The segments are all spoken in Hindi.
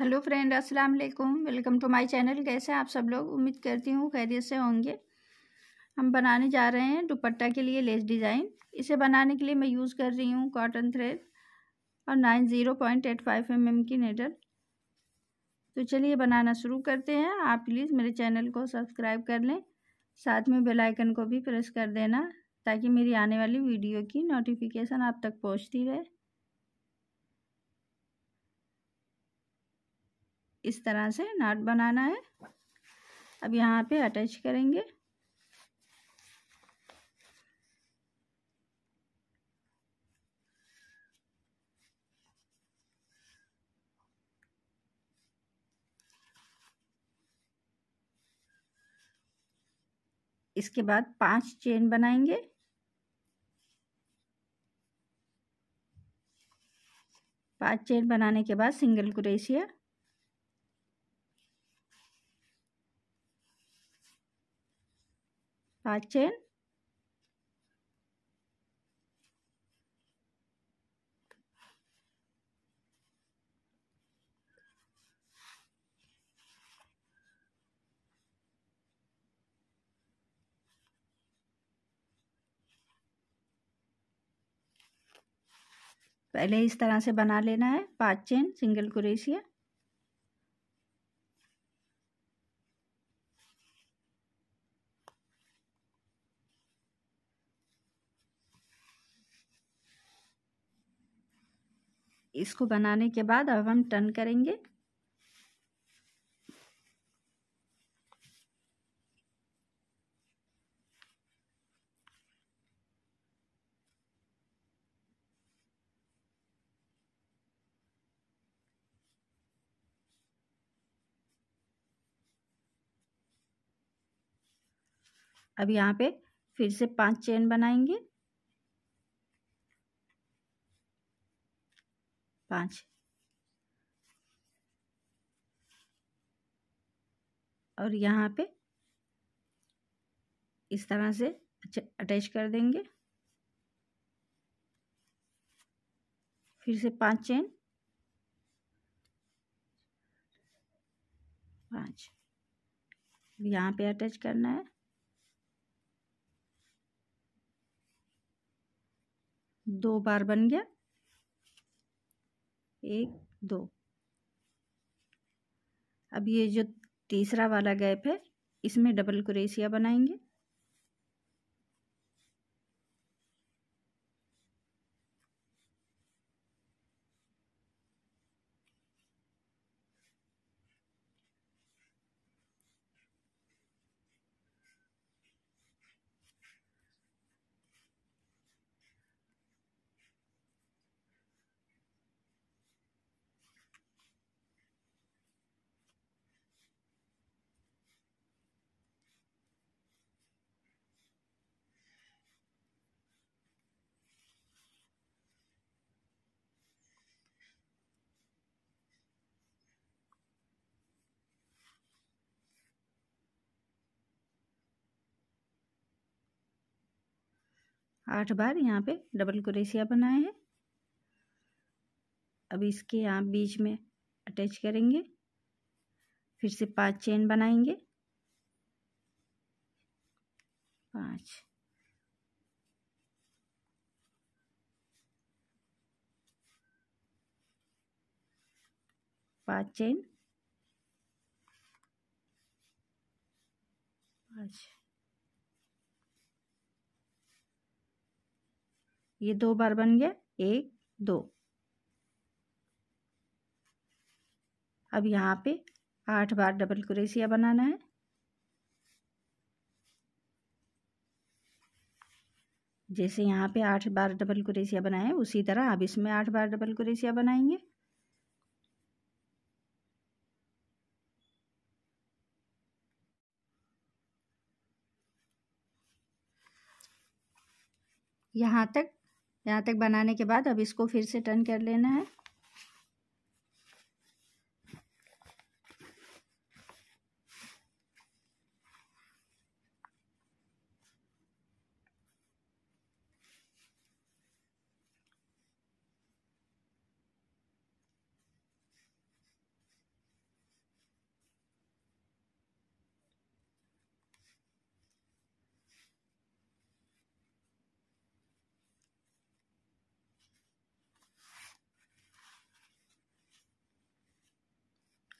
हेलो फ्रेंड अस्सलाम वालेकुम वेलकम टू माय चैनल कैसे हैं आप सब लोग उम्मीद करती हूँ खैरियत से होंगे हम बनाने जा रहे हैं दुपट्टा के लिए लेस डिज़ाइन इसे बनाने के लिए मैं यूज़ कर रही हूँ कॉटन थ्रेड और nine zero point eight five M M की नेडल तो चलिए बनाना शुरू करते हैं आप प्लीज़ मेरे चैनल को सब्सक्राइब कर लें साथ में बेलाइकन को भी प्रेस कर देना ताकि मेरी आने वाली वीडियो की नोटिफिकेशन आप तक पहुँचती रहे इस तरह से नाट बनाना है अब यहाँ पे अटैच करेंगे इसके बाद पांच चेन बनाएंगे पांच चेन बनाने के बाद सिंगल क्रेशिया আছেন पहले इस तरह से बना लेना है पांच चेन सिंगल क्रोशिया इसको बनाने के बाद अब हम टर्न करेंगे अब यहाँ पे फिर से पांच चेन बनाएंगे पाँच और यहाँ पे इस तरह से अटैच कर देंगे फिर से पांच चेन पांच यहाँ पे अटैच करना है दो बार बन गया एक दो अब ये जो तीसरा वाला गैप है इसमें डबल क्रेसिया बनाएंगे आठ बार यहाँ पे डबल क्रेशिया बनाए हैं अब इसके यहाँ बीच में अटैच करेंगे फिर से पांच चेन बनाएंगे पांच पांच चेन पांच ये दो बार बन गया एक दो अब यहाँ पे आठ बार डबल क्रेसिया बनाना है जैसे यहाँ पे आठ बार डबल क्रेसिया बनाए उसी तरह अब इसमें आठ बार डबल क्रेसिया बनाएंगे यहाँ तक यहाँ तक बनाने के बाद अब इसको फिर से टर्न कर लेना है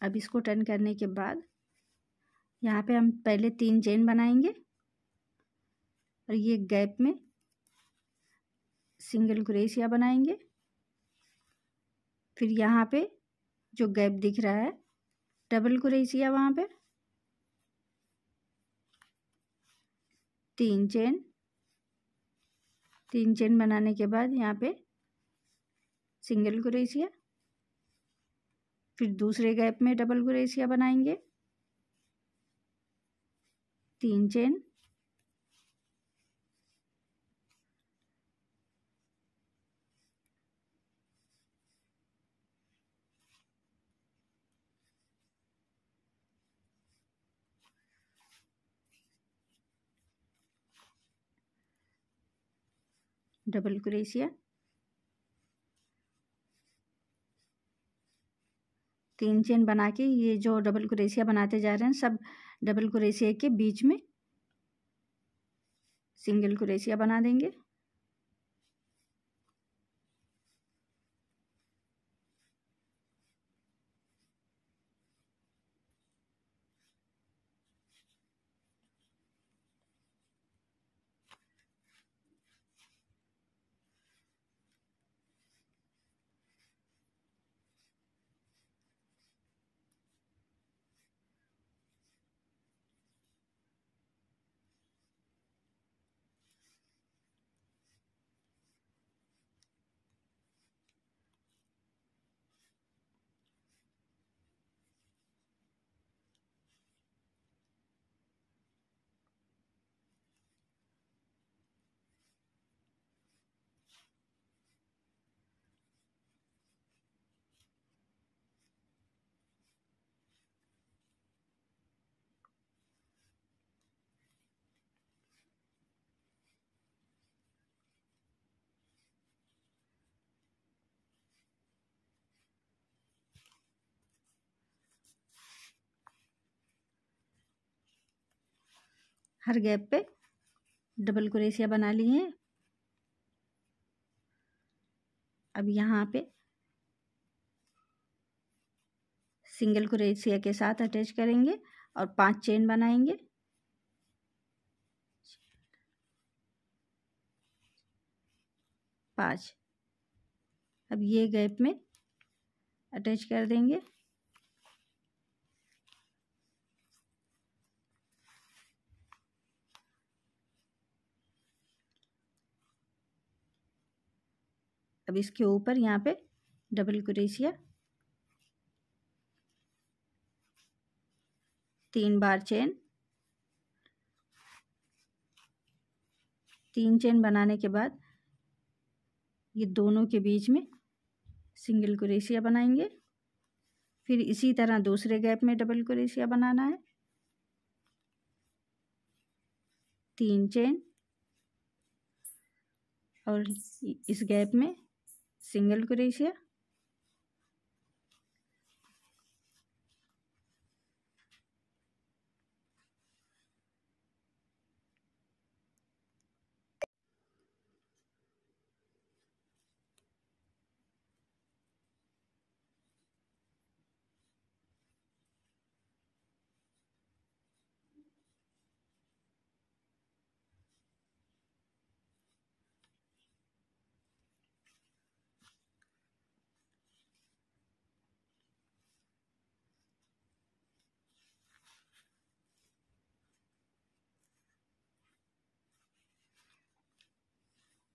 अब इसको टर्न करने के बाद यहाँ पे हम पहले तीन चेन बनाएंगे और ये गैप में सिंगल क्रेशिया बनाएंगे फिर यहाँ पे जो गैप दिख रहा है डबल क्रेशिया वहाँ पे तीन चेन तीन चेन बनाने के बाद यहाँ पे सिंगल क्रेशिया फिर दूसरे गैप में डबल गुरेसिया बनाएंगे तीन चेन डबल क्रेशिया तीन चेन बना के ये जो डबल क्रेशिया बनाते जा रहे हैं सब डबल क्रेशिया के बीच में सिंगल क्रेशिया बना देंगे हर गैप पे डबल क्रेशिया बना लिए अब यहाँ पे सिंगल क्रेशिया के साथ अटैच करेंगे और पांच चेन बनाएंगे पाँच अब ये गैप में अटैच कर देंगे अब इसके ऊपर यहाँ पे डबल क्रेशिया तीन बार चेन तीन चेन बनाने के बाद ये दोनों के बीच में सिंगल क्रेशिया बनाएंगे फिर इसी तरह दूसरे गैप में डबल क्रेशिया बनाना है तीन चेन और इस गैप में सिंगल क्रोशिया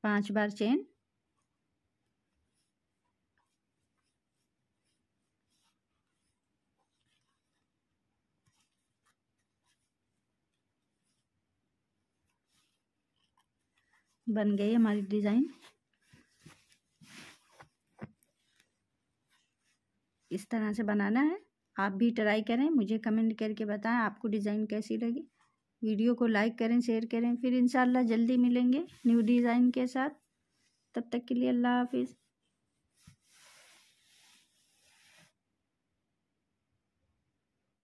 पांच बार चेन बन गई हमारी डिज़ाइन इस तरह से बनाना है आप भी ट्राई करें मुझे कमेंट करके बताएं आपको डिज़ाइन कैसी लगी वीडियो को लाइक करें शेयर करें फिर इंशाल्लाह जल्दी मिलेंगे न्यू डिज़ाइन के साथ तब तक के लिए अल्लाह हाफिज़